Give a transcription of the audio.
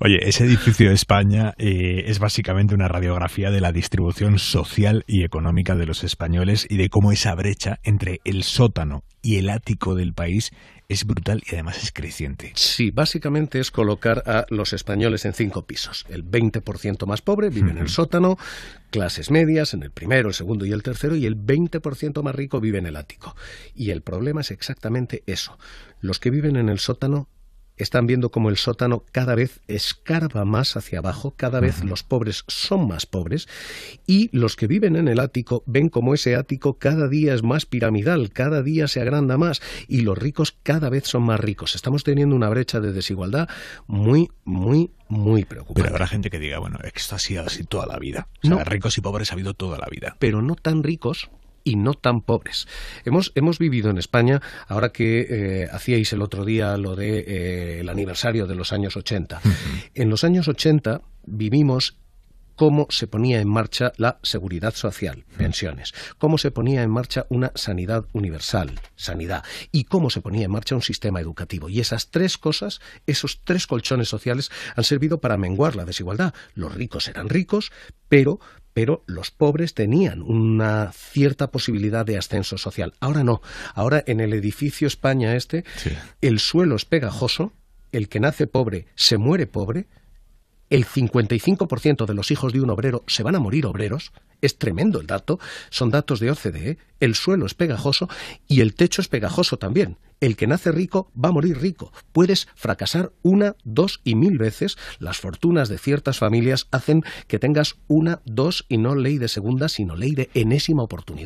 Oye, ese edificio de España eh, es básicamente una radiografía de la distribución social y económica de los españoles y de cómo esa brecha entre el sótano y el ático del país es brutal y además es creciente. Sí, básicamente es colocar a los españoles en cinco pisos. El 20% más pobre vive en el sótano, clases medias en el primero, el segundo y el tercero, y el 20% más rico vive en el ático. Y el problema es exactamente eso. Los que viven en el sótano están viendo como el sótano cada vez escarba más hacia abajo, cada vez los pobres son más pobres y los que viven en el ático ven como ese ático cada día es más piramidal, cada día se agranda más y los ricos cada vez son más ricos. Estamos teniendo una brecha de desigualdad muy, muy muy preocupante. Pero habrá gente que diga, bueno, esto ha así toda la vida. ricos y pobres ha habido toda la vida. Pero no tan ricos y no tan pobres. Hemos, hemos vivido en España, ahora que eh, hacíais el otro día lo del de, eh, el aniversario de los años 80, en los años 80 vivimos cómo se ponía en marcha la seguridad social, pensiones, cómo se ponía en marcha una sanidad universal, sanidad, y cómo se ponía en marcha un sistema educativo. Y esas tres cosas, esos tres colchones sociales, han servido para menguar la desigualdad. Los ricos eran ricos, pero pero los pobres tenían una cierta posibilidad de ascenso social. Ahora no. Ahora en el edificio España este, el suelo es pegajoso, el que nace pobre se muere pobre, el 55% de los hijos de un obrero se van a morir obreros, es tremendo el dato. Son datos de OCDE. El suelo es pegajoso y el techo es pegajoso también. El que nace rico va a morir rico. Puedes fracasar una, dos y mil veces. Las fortunas de ciertas familias hacen que tengas una, dos y no ley de segunda, sino ley de enésima oportunidad.